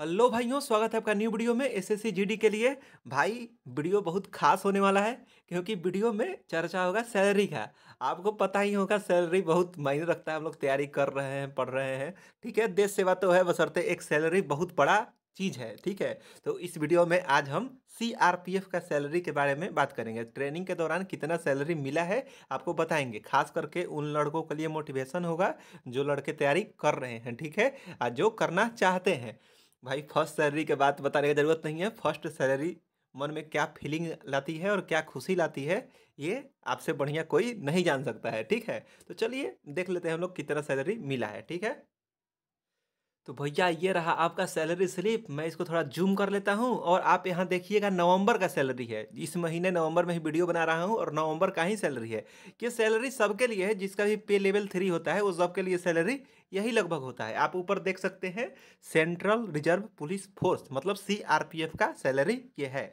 hello भाइयों स्वागत है आपका न्यू वीडियो में एसएससी जीडी के लिए भाई वीडियो बहुत खास होने वाला है क्योंकि वीडियो में चर्चा होगा सैलरी का आपको पता ही होगा सैलरी बहुत मायने रखता है हम लोग तैयारी कर रहे हैं पढ़ रहे हैं ठीक है देश सेवा तो है बसरते एक सैलरी बहुत बड़ा चीज़ है ठीक है तो इस वीडियो में आज हम सी का सैलरी के बारे में बात करेंगे ट्रेनिंग के दौरान कितना सैलरी मिला है आपको बताएंगे खास करके उन लड़कों के लिए मोटिवेशन होगा जो लड़के तैयारी कर रहे हैं ठीक है और जो करना चाहते हैं भाई फर्स्ट सैलरी के बात बताने की ज़रूरत नहीं है फर्स्ट सैलरी मन में क्या फीलिंग लाती है और क्या खुशी लाती है ये आपसे बढ़िया कोई नहीं जान सकता है ठीक है तो चलिए देख लेते हैं हम लोग कितना सैलरी मिला है ठीक है तो भैया ये रहा आपका सैलरी स्लिप मैं इसको थोड़ा जूम कर लेता हूँ और आप यहाँ देखिएगा नवंबर का सैलरी है इस महीने नवंबर में ही वीडियो बना रहा हूँ और नवंबर का ही सैलरी है ये सैलरी सबके लिए है जिसका भी पे लेवल थ्री होता है वो सबके के लिए सैलरी यही लगभग होता है आप ऊपर देख सकते हैं सेंट्रल रिजर्व पुलिस फोर्स मतलब सी का सैलरी ये है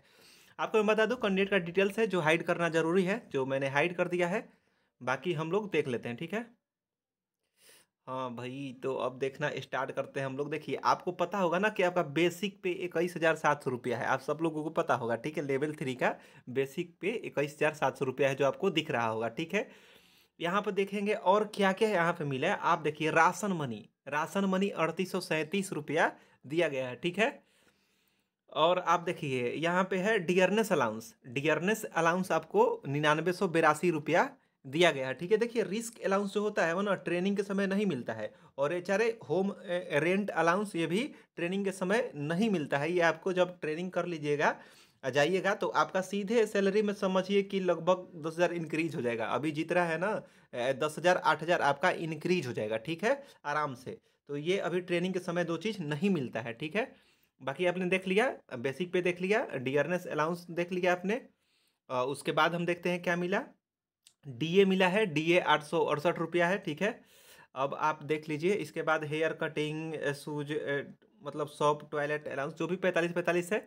आपको मैं बता दूँ कैंडिडेट का डिटेल्स है जो हाइड करना जरूरी है जो मैंने हाइड कर दिया है बाकी हम लोग देख लेते हैं ठीक है हाँ भाई तो अब देखना स्टार्ट करते हैं हम लोग देखिए आपको पता होगा ना कि आपका बेसिक पे इक्कीस हज़ार सात सौ रुपया है आप सब लोगों को पता होगा ठीक है लेवल थ्री का बेसिक पे इक्कीस हज़ार सात सौ रुपया है जो आपको दिख रहा होगा ठीक है यहाँ पर देखेंगे और क्या क्या यहाँ पे मिला है आप देखिए राशन मनी राशन मनी अड़तीस सौ सैंतीस रुपया दिया गया है ठीक है और आप देखिए यहाँ पे है डियरनेस अलाउंस डियरनेस अलाउंस आपको निन्यानवे सौ बेरासी रुपया दिया गया है ठीक है देखिए रिस्क अलाउंस जो होता है वो ना ट्रेनिंग के समय नहीं मिलता है और H R home rent allowance ये भी ट्रेनिंग के समय नहीं मिलता है ये आपको जब ट्रेनिंग कर लीजिएगा जाइएगा तो आपका सीधे सैलरी में समझिए कि लगभग दस हज़ार इंक्रीज हो जाएगा अभी जित रहा है ना दस हज़ार आठ हज़ार आपका इंक्रीज हो जाएगा ठीक है आराम से तो ये अभी ट्रेनिंग के समय दो चीज़ नहीं मिलता है ठीक है बाकी आपने देख लिया बेसिक पे देख लिया डियरनेस अलाउंस देख लिया आपने उसके बाद हम देखते हैं क्या मिला डीए मिला है डीए आठ सौ अड़सठ रुपया है ठीक है अब आप देख लीजिए इसके बाद हेयर कटिंग शूज मतलब शॉप टॉयलेट अलाउंस जो भी पैंतालीस पैंतालीस है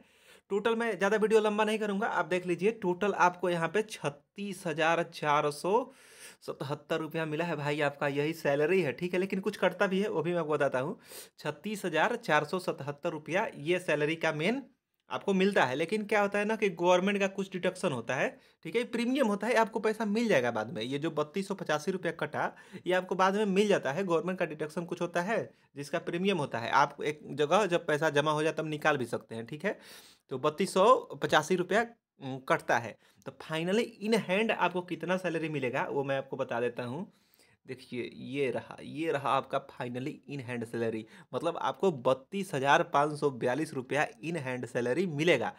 टोटल मैं ज़्यादा वीडियो लंबा नहीं करूँगा आप देख लीजिए टोटल आपको यहाँ पे छत्तीस हज़ार चार सौ सतहत्तर रुपया मिला है भाई आपका यही सैलरी है ठीक है लेकिन कुछ करता भी है वो भी मैं आपको बताता हूँ छत्तीस हज़ार चार सौ सतहत्तर रुपया ये सैलरी का मेन आपको मिलता है लेकिन क्या होता है ना कि गवर्नमेंट का कुछ डिडक्शन होता है ठीक है प्रीमियम होता है आपको पैसा मिल जाएगा बाद में ये जो बत्तीस सौ पचासी रुपया कटा ये आपको बाद में मिल जाता है गवर्नमेंट का डिडक्शन कुछ होता है जिसका प्रीमियम होता है आप एक जगह जब पैसा जमा हो जाए तब निकाल भी सकते हैं ठीक है तो बत्तीस सौ पचासी रुपया कटता है तो फाइनली इन हैंड आपको कितना सैलरी मिलेगा वो मैं आपको बता देता हूँ देखिए ये रहा ये रहा आपका फाइनली इन हैंड सैलरी मतलब आपको बत्तीस हज़ार पाँच सौ बयालीस रुपया इन हैंड सैलरी मिलेगा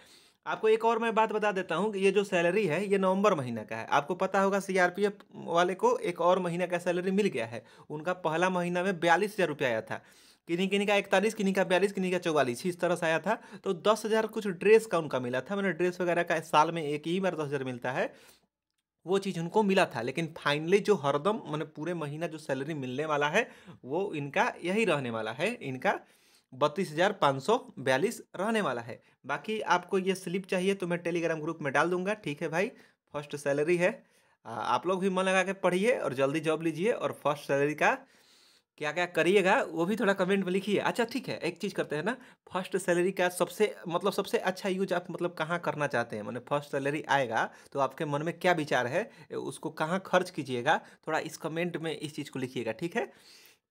आपको एक और मैं बात बता देता हूँ कि ये जो सैलरी है ये नवंबर महीना का है आपको पता होगा सीआरपीएफ वाले को एक और महीना का सैलरी मिल गया है उनका पहला महीना में बयालीस हज़ार रुपया आया था किन्हीं किन्हीं का इकतालीस किन्हीं का बयालीस किन्हीं का चौवालीस इस तरह से आया था तो दस हज़ार कुछ ड्रेस का उनका मिला था मैंने ड्रेस वगैरह का साल में एक ही बार दस हज़ार मिलता है वो चीज़ उनको मिला था लेकिन फाइनली जो हरदम मैंने पूरे महीना जो सैलरी मिलने वाला है वो इनका यही रहने वाला है इनका बत्तीस हज़ार पाँच सौ बयालीस रहने वाला है बाकी आपको ये स्लिप चाहिए तो मैं टेलीग्राम ग्रुप में डाल दूंगा ठीक है भाई फर्स्ट सैलरी है आप लोग भी मन लगा के पढ़िए और जल्दी जॉब लीजिए और फर्स्ट सैलरी का क्या क्या करिएगा वो भी थोड़ा कमेंट में लिखिए अच्छा ठीक है एक चीज़ करते हैं ना फर्स्ट सैलरी का सबसे मतलब सबसे अच्छा यूज आप मतलब कहाँ करना चाहते हैं मैंने फर्स्ट सैलरी आएगा तो आपके मन में क्या विचार है उसको कहाँ खर्च कीजिएगा थोड़ा इस कमेंट में इस चीज़ को लिखिएगा ठीक है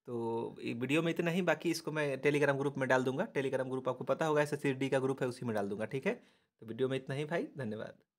तो वीडियो में इतना ही बाकी इसको मैं टेलीग्राम ग्रुप में डाल दूंगा टेलीग्राम ग्रुप आपको पता होगा ऐसे सी का ग्रुप है उसी में डाल दूंगा ठीक है तो वीडियो में इतना ही भाई धन्यवाद